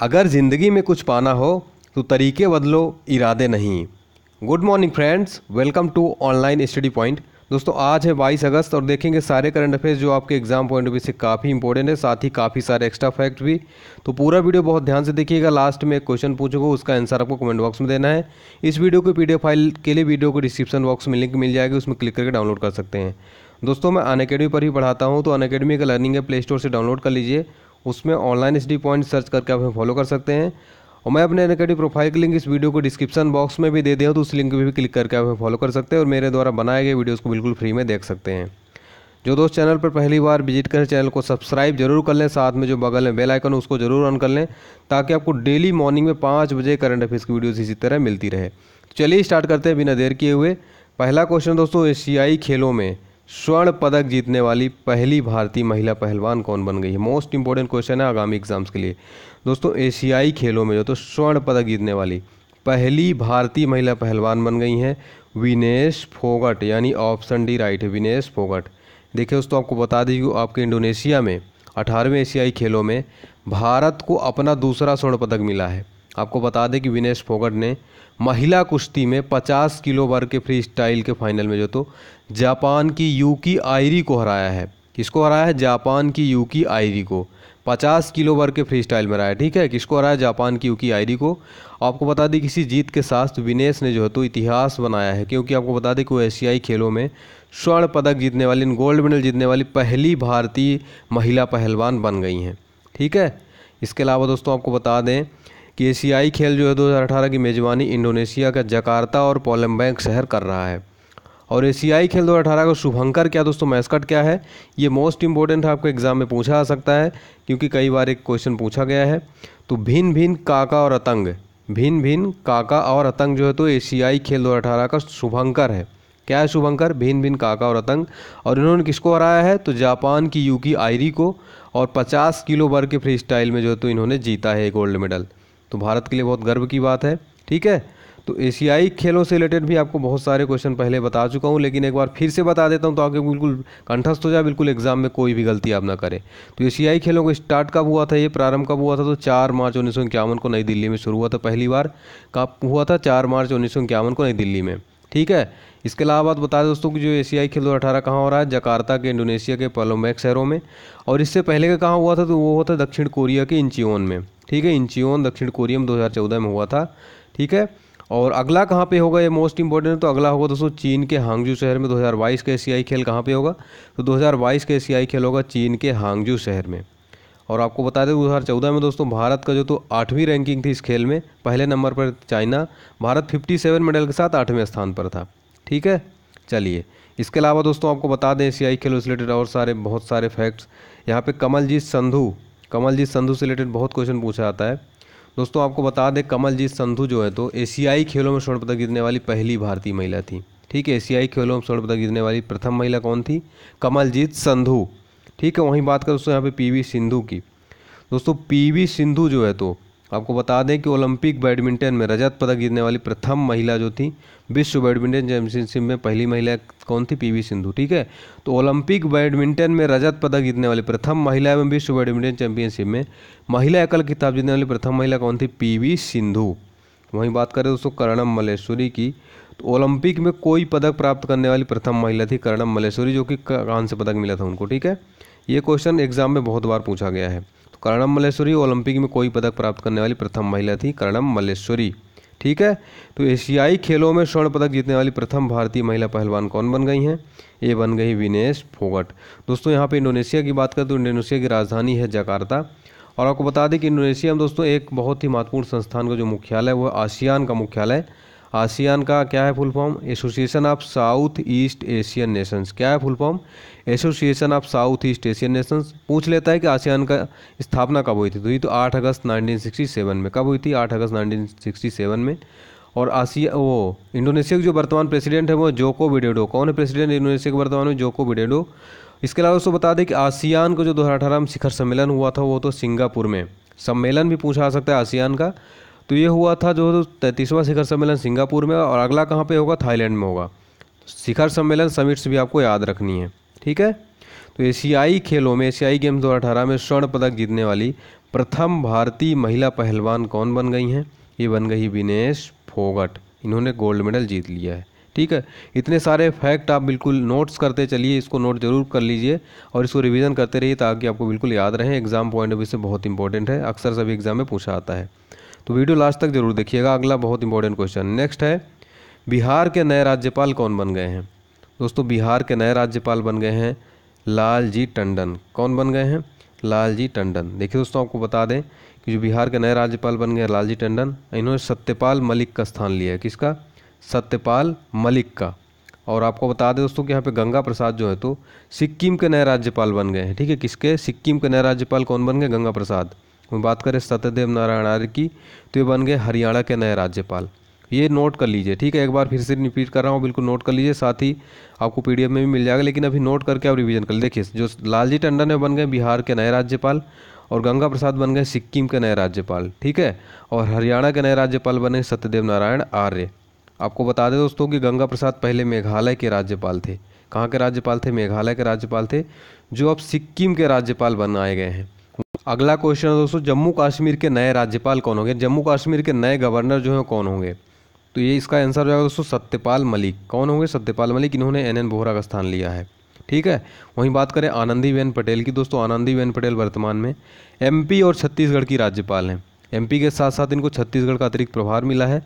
अगर ज़िंदगी में कुछ पाना हो तो तरीके बदलो इरादे नहीं good morning friends welcome to online study point दोस्तों आज है बाईस अगस्त और देखेंगे सारे करंट अफेयर्स जो आपके एग्जाम पॉइंट ऑफ व्यू से काफ़ी इंपॉर्टेंट है साथ ही काफ़ी सारे एक्स्ट्रा फैक्ट भी तो पूरा वीडियो बहुत ध्यान से देखिएगा लास्ट में एक क्वेश्चन पूछोगे उसका आंसर आपको कमेंट बॉक्स में देना है इस वीडियो की पी फाइल के लिए वीडियो को डिस्क्रिप्शन बॉक्स में लिंक मिल जाएगी उसमें क्लिक करके डाउनलोड कर सकते हैं दोस्तों मैं अन पर ही पढ़ाता हूँ तो अन का लर्निंग है प्ले स्टोर से डाउनलोड कर लीजिए उसमें ऑनलाइन एस पॉइंट सर्च करके आप हमें फॉलो कर सकते हैं और मैं अपने नेगेटिव प्रोफाइल के लिंक इस वीडियो को डिस्क्रिप्शन बॉक्स में भी दे दिया तो उस लिंक पर भी क्लिक करके आप हमें फॉलो कर सकते हैं और मेरे द्वारा बनाए गए वीडियोज़ को बिल्कुल फ्री में देख सकते हैं जो दोस्त चैनल पर पहली बार विजिट करें चैनल को सब्सक्राइब जरूर कर लें साथ में जो बगल में बेल आइकन उसको जरूर ऑन कर लें ताकि आपको डेली मॉर्निंग में पाँच बजे करंट अफेयर्स की वीडियोस इसी तरह मिलती रहे तो चलिए स्टार्ट करते हैं बिना देर किए हुए पहला क्वेश्चन दोस्तों एशियाई खेलों में स्वर्ण पदक जीतने वाली पहली भारतीय महिला पहलवान कौन बन गई है मोस्ट इंपॉर्टेंट क्वेश्चन है आगामी एग्जाम्स के लिए दोस्तों एशियाई खेलों में जो तो स्वर्ण पदक जीतने वाली पहली भारतीय महिला पहलवान बन गई हैं विनेश फोगट यानी ऑप्शन डी राइट है विनेश फोगट देखिए दोस्तों आपको बता दीजिए आपके इंडोनेशिया में अठारहवें एशियाई खेलों में भारत को अपना दूसरा स्वर्ण पदक मिला है आपको बता दें कि विनेश फोगट ने महिला कुश्ती में 50 किलो वर्ग के फ्री स्टाइल के फाइनल में जो तो जापान की यूकी आयरी को हराया है किसको हराया है जापान की यूकी आयरी को 50 किलो वर्ग के फ्री स्टाइल में हराया ठीक है किसको हराया जापान की यूकी आयरी को आपको बता दें किसी जीत के साथ विनेश ने जो है तो इतिहास बनाया है क्योंकि आपको बता दें कि वो एशियाई खेलों में स्वर्ण पदक जीतने वाली गोल्ड मेडल जीतने वाली पहली भारतीय महिला पहलवान बन गई हैं ठीक है इसके अलावा दोस्तों आपको बता दें कि एशियाई खेल जो है 2018 की मेज़बानी इंडोनेशिया का जकार्ता और पोलम्बैंक शहर कर रहा है और एशियाई खेल 2018 का शुभंकर क्या दोस्तों मैस्कट क्या है ये मोस्ट इंपॉर्टेंट आपको एग्ज़ाम में पूछा जा सकता है क्योंकि कई बार एक क्वेश्चन पूछा गया है तो भिन्न भिन्न काका और अतंग भिन्न भिन्न काका और अतंग जो है तो एशियाई खेल दो का शुभंकर है क्या है शुभंकर भिन्न भिन्न काका और अतंग और इन्होंने किसको हराया है तो जापान की यूकी आयरी को और 50 किलो वर्ग के फ्री स्टाइल में जो है तो इन्होंने जीता है गोल्ड मेडल तो भारत के लिए बहुत गर्व की बात है ठीक है तो एशियाई खेलों से रिलेटेड भी आपको बहुत सारे क्वेश्चन पहले बता चुका हूँ लेकिन एक बार फिर से बता देता हूँ तो आगे बिल्कुल कंठस्थ हो जाए बिल्कुल एग्जाम में कोई भी गलती आप ना करें तो एशियाई खेलों का स्टार्ट कब हुआ था ये प्रारंभ कब हुआ था तो चार मार्च उन्नीस को नई दिल्ली में शुरू हुआ था पहली बार कब हुआ था चार मार्च उन्नीस को नई दिल्ली में ठीक है इसके अलावा बता दें दोस्तों कि जो एशियाई खेल दो अठारह कहाँ हो रहा है जकार्ता के इंडोनेशिया के पलोमैक शहरों में और इससे पहले का कहाँ हुआ था तो वो होता दक्षिण कोरिया के इंचियोन में ठीक है इंचियोन दक्षिण कोरिया में चौदह में हुआ था ठीक है और अगला कहाँ पे होगा ये मोस्ट इंपॉर्टेंट तो अगला होगा दोस्तों चीन के हांगजू शहर में 2022 का एशियाई खेल कहाँ पे होगा तो 2022 का एशियाई खेल होगा चीन के हांगजू शहर में और आपको बता दें दो हज़ार चौदह में दोस्तों भारत का जो तो आठवीं रैंकिंग थी इस खेल में पहले नंबर पर China Bharat fifty seven medal के साथ आठवें स्थान पर था ठीक है चलिए इसके अलावा दोस्तों आपको बता दें एशियाई खेलों से रिलेटेड और सारे बहुत सारे फैक्ट्स यहाँ पे कमलजीत संधु कमलजीत संधु से रिलेटेड बहुत क्वेश्चन पूछा जाता है दोस्तों आपको बता दें कमलजीत संधु जो है तो एशियाई खेलों में स्वर्ण पदक जीतने वाली पहली भारतीय महिला थी ठीक है एशियाई खेलों में स्वर्ण पदक जीतने वाली प्रथम महिला कौन थी कमलजीत संधू ठीक है वहीं बात करें दोस्तों यहाँ पे पीवी सिंधु की दोस्तों पीवी सिंधु जो है तो आपको बता दें कि ओलंपिक बैडमिंटन में रजत पदक जीतने वाली प्रथम महिला जो थी विश्व बैडमिंटन चैंपियनशिप में पहली महिला कौन थी पीवी सिंधु ठीक है तो ओलंपिक बैडमिंटन में रजत पदक जीतने वाली प्रथम महिला एवं विश्व बैडमिंटन चैंपियनशिप में महिला एकल खिताब जीतने वाली प्रथम महिला कौन थी पी सिंधु वहीं बात करें दोस्तों कर्णम मलेश्वरी की तो ओलंपिक में कोई पदक प्राप्त करने वाली प्रथम महिला थी कर्णम मलेश्वरी जो कि कांस्य पदक मिला था उनको ठीक है ये क्वेश्चन एग्जाम में बहुत बार पूछा गया है तो कर्णम मलेश्वरी ओलंपिक में कोई पदक प्राप्त करने वाली प्रथम महिला थी कर्णम मलेश्वरी ठीक है तो एशियाई खेलों में स्वर्ण पदक जीतने वाली प्रथम भारतीय महिला पहलवान कौन बन गई हैं ये बन गई विनेश फोगट दोस्तों यहाँ पे इंडोनेशिया की बात करें तो इंडोनेशिया की राजधानी है जकार्ता और आपको बता दें कि इंडोनेशिया में दोस्तों एक बहुत ही महत्वपूर्ण संस्थान का जो मुख्यालय है वो आसियान का मुख्यालय है आसियान का क्या है full form association of South East Asian nations क्या है full form association of South East Asian nations पूछ लेता है कि आसियान का स्थापना कब हुई थी तो ये तो आठ अगस्त 1967 में कब हुई थी आठ अगस्त 1967 में और आसिया वो इंडोनेशिया के जो वर्तमान प्रेसिडेंट है वो जोको विडेडो कौन है प्रेसिडेंट इंडोनेशिया के वर्तमान में जोको विडेडो इसके अलावा उसको बता दें कि आसियान का जो दो में शिखर सम्मेलन हुआ था वो तो सिंगापुर में सम्मेलन भी पूछा जा सकता है आसियान का तो ये हुआ था जो तैंतीसवां शिखर सम्मेलन सिंगापुर में और अगला कहाँ पे होगा थाईलैंड में होगा शिखर सम्मेलन समिट्स भी आपको याद रखनी है ठीक है तो एशियाई खेलों में एशियाई गेम्स दो में स्वर्ण पदक जीतने वाली प्रथम भारतीय महिला पहलवान कौन बन गई हैं ये बन गई विनेश फोगट इन्होंने गोल्ड मेडल जीत लिया है ठीक है इतने सारे फैक्ट आप बिल्कुल नोट्स करते चलिए इसको नोट ज़रूर कर लीजिए और इसको रिवीजन करते रहिए ताकि आपको बिल्कुल याद रहे एग्ज़ाम पॉइंट ऑफ व्यू से बहुत इंपॉर्टेंट है अक्सर सभी एग्ज़ाम में पूछा आता है तो वीडियो लास्ट तक जरूर देखिएगा अगला बहुत इंपॉर्टेंट क्वेश्चन नेक्स्ट है बिहार के नए राज्यपाल कौन बन गए हैं दोस्तों बिहार के नए राज्यपाल बन गए हैं लालजी टंडन कौन बन गए हैं लालजी टंडन देखिए दोस्तों आपको बता दें कि जो बिहार के नए राज्यपाल बन गए लालजी टंडन इन्होंने सत्यपाल मलिक का स्थान लिया है किसका सत्यपाल मलिक का और आपको बता दें दोस्तों कि यहाँ पे गंगा प्रसाद जो है तो सिक्किम के नए राज्यपाल बन गए हैं ठीक है किसके सिक्किम के नए राज्यपाल कौन बन गए गंगा प्रसाद बात करें सत्यदेव नारायण आर्य की तो ये बन गए हरियाणा के नए राज्यपाल ये नोट कर लीजिए ठीक है एक बार फिर से रिपीट कर रहा हूँ बिल्कुल नोट कर लीजिए साथ ही आपको पीडीएफ में भी मिल जाएगा लेकिन अभी नोट करके आप रिवीजन कर देखिए जो लालजी टंडन है बन गए बिहार के नए राज्यपाल और गंगा प्रसाद बन गए सिक्किम के नए राज्यपाल ठीक है और हरियाणा के नए राज्यपाल बने सत्यदेव नारायण आर्य आपको बता दें दोस्तों कि गंगा प्रसाद पहले मेघालय के राज्यपाल थे कहाँ के राज्यपाल थे मेघालय के राज्यपाल थे जो अब सिक्किम के राज्यपाल बनाए गए हैं अगला क्वेश्चन है दोस्तों जम्मू कश्मीर के नए राज्यपाल कौन होंगे जम्मू कश्मीर के नए गवर्नर जो हैं कौन होंगे तो ये इसका आंसर जाएगा दोस्तों सत्यपाल मलिक कौन होंगे सत्यपाल मलिक इन्होंने एन एन बोहरा का स्थान लिया है ठीक है वहीं बात करें आनंदीबेन पटेल की दोस्तों आनंदी बेन पटेल वर्तमान में एम और छत्तीसगढ़ की राज्यपाल हैं एम के साथ साथ इनको छत्तीसगढ़ का अतिरिक्त प्रभार मिला है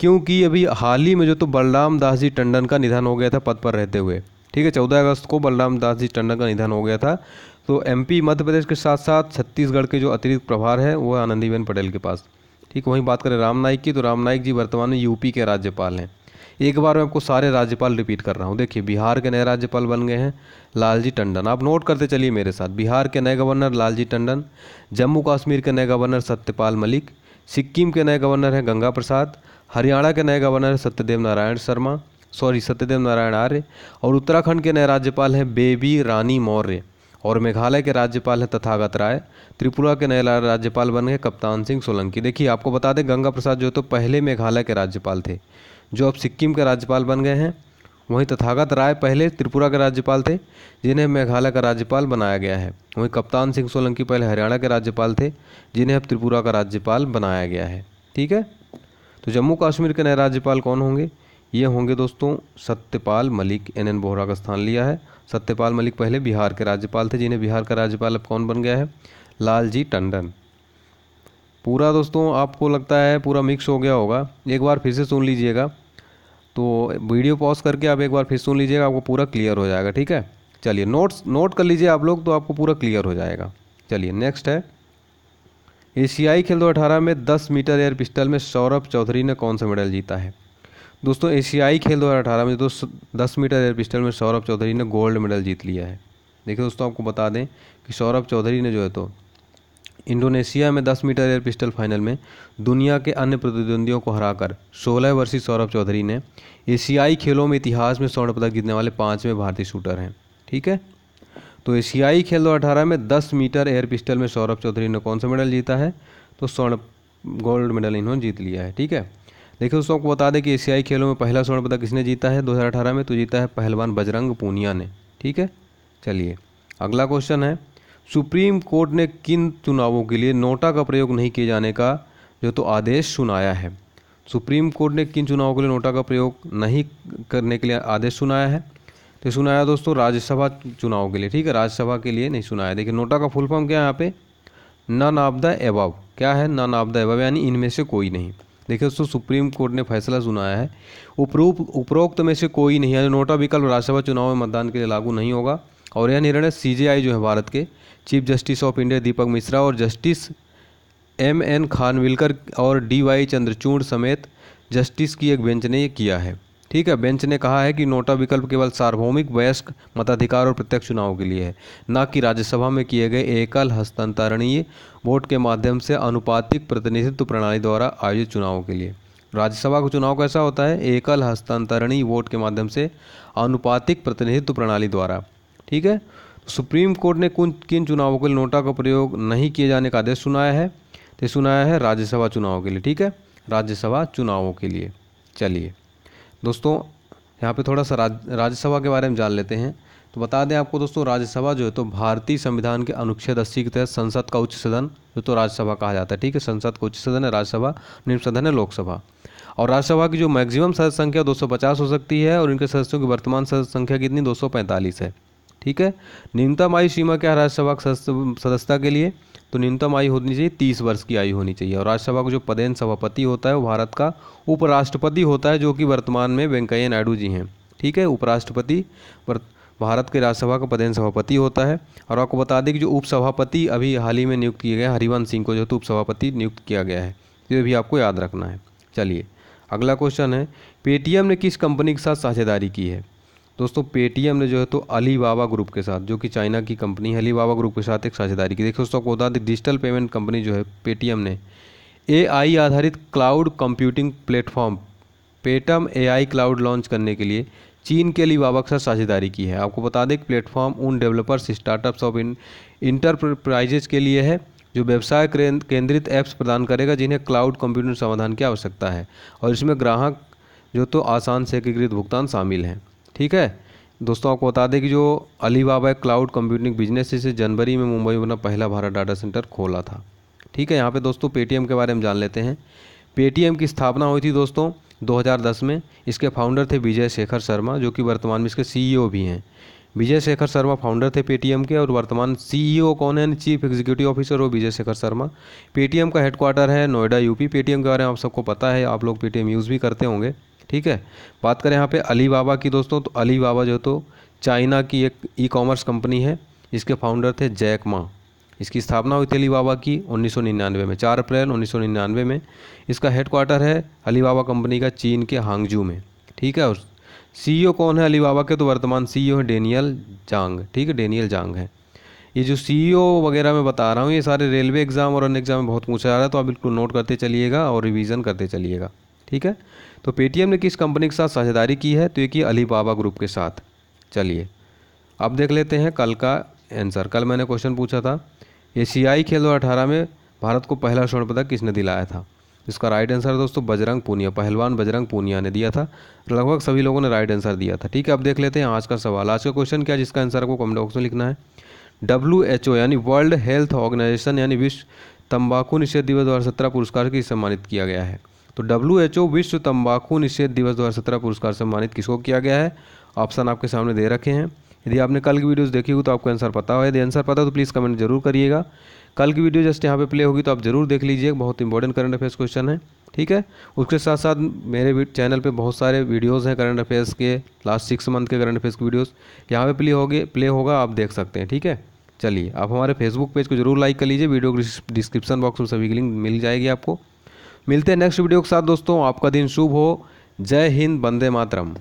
क्योंकि अभी हाल ही में जो तो बलराम दास जी टंडन का निधन हो गया था पद पर रहते हुए ठीक है चौदह अगस्त को बलराम दास जी टंडन का निधन हो गया था तो एमपी मध्य प्रदेश के साथ साथ छत्तीसगढ़ के जो अतिरिक्त प्रभार हैं वो आनंदीबेन पटेल के पास ठीक वहीं बात करें राम नाइक की तो राम नाइक जी वर्तमान में यूपी के राज्यपाल हैं एक बार मैं आपको सारे राज्यपाल रिपीट कर रहा हूँ देखिए बिहार के नए राज्यपाल बन गए हैं लालजी टंडन आप नोट करते चलिए मेरे साथ बिहार के नए गवर्नर लालजी टंडन जम्मू कश्मीर के नए गवर्नर सत्यपाल मलिक सिक्किम के नए गवर्नर हैं गंगा प्रसाद हरियाणा के नए गवर्नर सत्यदेव नारायण शर्मा सॉरी सत्यदेव नारायण आर्य और उत्तराखंड के नए राज्यपाल हैं बेबी रानी मौर्य और मेघालय के राज्यपाल हैं तथागत राय त्रिपुरा के नए राज्यपाल बन गए कप्तान सिंह सोलंकी देखिए आपको बता दें गंगा प्रसाद जो तो पहले मेघालय के राज्यपाल थे जो अब सिक्किम के राज्यपाल बन गए हैं वहीं तथागत राय पहले त्रिपुरा के राज्यपाल थे जिन्हें मेघालय का राज्यपाल बनाया गया है वहीं कप्तान सिंह सोलंकी पहले हरियाणा के राज्यपाल थे जिन्हें अब त्रिपुरा का राज्यपाल बनाया गया है ठीक है तो जम्मू कश्मीर के नए राज्यपाल कौन होंगे ये होंगे दोस्तों सत्यपाल मलिक एन एन बोहरा का स्थान लिया है सत्यपाल मलिक पहले बिहार के राज्यपाल थे जिन्हें बिहार का राज्यपाल अब कौन बन गया है लालजी टंडन पूरा दोस्तों आपको लगता है पूरा मिक्स हो गया होगा एक बार फिर से सुन लीजिएगा तो वीडियो पॉज करके आप एक बार फिर सुन लीजिएगा आपको पूरा क्लियर हो जाएगा ठीक है चलिए नोट्स नोट कर लीजिए आप लोग तो आपको पूरा क्लियर हो जाएगा चलिए नेक्स्ट है एशियाई खेल दो अठारह में दस मीटर एयर पिस्टल में सौरभ चौधरी ने कौन सा मेडल जीता है दोस्तों एशियाई खेल दो हज़ार अठारह में दोस्तों दस मीटर एयर पिस्टल में सौरभ चौधरी ने गोल्ड मेडल जीत लिया है देखिए दोस्तों आपको बता दें कि सौरभ चौधरी ने जो है तो इंडोनेशिया में 10 मीटर एयर पिस्टल फाइनल में दुनिया के अन्य प्रतिद्वंदियों को हराकर 16 वर्षीय सौरभ चौधरी ने एशियाई खेलों में इतिहास में स्वर्ण पदक जीतने वाले पाँचवें भारतीय शूटर हैं ठीक है तो एशियाई खेल दो अठारह में 10 मीटर एयर पिस्टल में सौरभ चौधरी ने कौन सा मेडल जीता है तो स्वर्ण गोल्ड मेडल इन्होंने जीत लिया है ठीक है देखिए दोस्तों आपको बता दें कि एशियाई खेलों में पहला स्वर्ण पदक किसने जीता है दो में तो जीता है पहलवान बजरंग पूनिया ने ठीक है चलिए अगला क्वेश्चन है सुप्रीम कोर्ट ने किन चुनावों के लिए नोटा का प्रयोग नहीं किए जाने का जो तो आदेश सुनाया है सुप्रीम कोर्ट ने किन चुनावों के लिए नोटा का प्रयोग नहीं करने के लिए आदेश सुनाया है तो सुनाया दोस्तों राज्यसभा चुनाव के लिए ठीक है राज्यसभा के लिए नहीं सुनाया देखिए नोटा का फुल फॉर्म क्या है यहाँ पे नन ऑफ द एबव क्या है नन ऑफ द एबव यानी इनमें से कोई नहीं देखिए दोस्तों सुप्रीम कोर्ट ने फैसला सुनाया है उपरूप उपरोक्त में से कोई नहीं है जो नोटा विकल्प राज्यसभा चुनाव में मतदान के लिए लागू नहीं होगा और यह निर्णय सीजेआई जो है भारत के chief justice of India Deepak Mishra और जस्टिस एम एन खानविलकर और डी वाई चंद्रचूड़ समेत जस्टिस की एक बेंच ने किया है ठीक है बेंच ने कहा है कि नोटा विकल्प केवल सार्वभौमिक वयस्क मताधिकार और प्रत्यक्ष चुनाव के लिए है न कि राज्यसभा में किए गए एकल हस्तांतरणीय वोट के माध्यम से अनुपातिक प्रतिनिधित्व प्रणाली द्वारा आयोजित चुनावों के लिए राज्यसभा का चुनाव कैसा होता है एकल हस्तांतरणीय वोट के माध्यम से अनुपातिक प्रतिनिधित्व प्रणाली द्वारा ठीक है तो सुप्रीम कोर्ट ने किन किन चुनावों के लिए नोटा का प्रयोग नहीं किए जाने का आदेश सुनाया है तो सुनाया है राज्यसभा चुनाव के लिए ठीक है राज्यसभा चुनावों के लिए चलिए दोस्तों यहाँ पे थोड़ा सा राज राज्यसभा के बारे में जान लेते हैं तो बता दें आपको दोस्तों राज्यसभा जो है तो भारतीय संविधान के अनुच्छेद अस्सी के तहत संसद का उच्च सदन जो तो राज्यसभा कहा जाता है ठीक है संसद का उच्च सदन है राज्यसभा निम्न सदन है लोकसभा और राज्यसभा की जो मैक्सिमम सदस्य संख्या दो हो सकती है और इनके सदस्यों की वर्तमान सदस्य संख्या कितनी दो है ठीक है न्यूनतम आयु सीमा क्या है राज्यसभा सदस्यता के लिए तो न्यूनतम आयु होनी चाहिए तीस वर्ष की आयु होनी चाहिए और राज्यसभा का जो पदेन सभापति होता है वो भारत का उपराष्ट्रपति होता है जो कि वर्तमान में वेंकैया नायडू जी हैं ठीक है उपराष्ट्रपति भारत के राज्यसभा का पदेन सभापति होता है और आपको बता दें कि जो उपसभापति अभी हाल ही में नियुक्त किए गए हरिवंश सिंह को जो है तो उपसभापति नियुक्त किया गया है ये भी आपको याद रखना है चलिए अगला क्वेश्चन है पेटीएम ने किस कंपनी के साथ साझेदारी की है दोस्तों पेटीएम ने जो है तो अली बाबा ग्रुप के साथ जो कि चाइना की कंपनी है अली बाबा ग्रुप के साथ एक साझेदारी की देखिए दोस्तों बता दें डिजिटल पेमेंट कंपनी जो है पेटीएम ने ए आधारित cloud computing platform Paytm A cloud launch करने के लिए चीन के अलीबाबा के साथ साझेदारी की है आपको बता दें कि प्लेटफॉर्म उन डेवलपर्स स्टार्टअप्स इन इंटरप्राइजेज के लिए है जो व्यवसाय केंद्रित ऐप्स प्रदान करेगा जिन्हें क्लाउड कंप्यूटिंग समाधान की आवश्यकता है और इसमें ग्राहक जो तो आसान से एकीकृत भुगतान शामिल हैं ठीक है दोस्तों आपको बता दें कि जो Alibaba cloud computing business इसे जनवरी में मुंबई में अपना पहला भारत डाटा सेंटर खोला था ठीक है यहाँ पे दोस्तों पेटीएम के बारे में जान लेते हैं पेटीएम की स्थापना हुई थी दोस्तों 2010 में इसके फाउंडर थे विजय शेखर शर्मा जो कि वर्तमान में इसके सीईओ e भी हैं विजय शेखर शर्मा फाउंडर थे पेटीएम के और वर्तमान सीईओ e कौन है चीफ एग्जीक्यूटिव ऑफिसर हो विजय शेखर शर्मा पेटीएम का हेडक्वार्टर है नोएडा यूपी पेटीएम के बारे में आप सबको पता है आप लोग पेटीएम यूज़ भी करते होंगे ठीक है बात करें यहाँ पे अली बाबा की दोस्तों तो अली बाबा जो तो चाइना की एक ई कॉमर्स कंपनी है इसके फाउंडर थे जैक माँ इसकी स्थापना हुई थी अली बाबा की 1999 में 4 अप्रैल 1999 में इसका हेडक्वार्टर है अली बाबा कंपनी का चीन के हांगजू में ठीक है और सी e कौन है अली बाबा के तो वर्तमान सी e है डेनियल जांग ठीक है डेनियल जांग है ये जो सी e वगैरह मैं बता रहा हूँ ये सारे रेलवे एग्ज़ाम और अन्य एग्ज़ाम में बहुत पूछा जा रहा है तो आप बिल्कुल नोट करते चलिएगा और रिविज़न करते चलिएगा ठीक है तो पेटीएम ने किस कंपनी के साथ साझेदारी की है तो ये की अलीबाबा ग्रुप के साथ चलिए अब देख लेते हैं कल का आंसर कल मैंने क्वेश्चन पूछा था एशियाई खेल दो अठारह में भारत को पहला स्वर्ण पदक किसने दिलाया था इसका राइट आंसर दोस्तों बजरंग पूनिया पहलवान बजरंग पूनिया ने दिया था लगभग सभी लोगों ने राइट आंसर दिया था ठीक है अब देख लेते हैं आज का सवाल आज का क्वेश्चन क्या जिसका आंसर आपको कमेंट बॉक्स में लिखना है डब्ल्यू एच ओ यानी वर्ल्ड हेल्थ ऑर्गेनाइजेशन यानी विश्व तंबाकू निषेध दिवस दो पुरस्कार की सम्मानित किया गया है तो डब्ल्यू एच ओ विश्व तंबाकू निषेध दिवस दो पुरस्कार सम्मानित किसको किया गया है ऑप्शन आपके सामने दे रखे हैं यदि आपने कल की वीडियोज़ देखी हो तो आपको आंसर पता हो यदि आंसर पता हो तो प्लीज़ कमेंट जरूर करिएगा कल की वीडियो जस्ट यहाँ पे प्ले होगी तो आप जरूर देख लीजिए बहुत इंपॉर्टेंट करंट अफेयर्स क्वेश्चन है ठीक है उसके साथ साथ मेरे चैनल पे बहुत सारे वीडियोस हैं करंट अफेयर्स के लास्ट सिक्स मंथ के करंट अफेयर्स की वीडियोस यहाँ पे प्ले होगी प्ले होगा आप देख सकते हैं ठीक है चलिए आप हमारे फेसबुक पेज को जरूर लाइक कर लीजिए वीडियो डिस्क्रिप्शन बॉक्स में सभी की लिंक मिल जाएगी आपको मिलते हैं नेक्स्ट वीडियो के साथ दोस्तों आपका दिन शुभ हो जय हिंद बंदे मातरम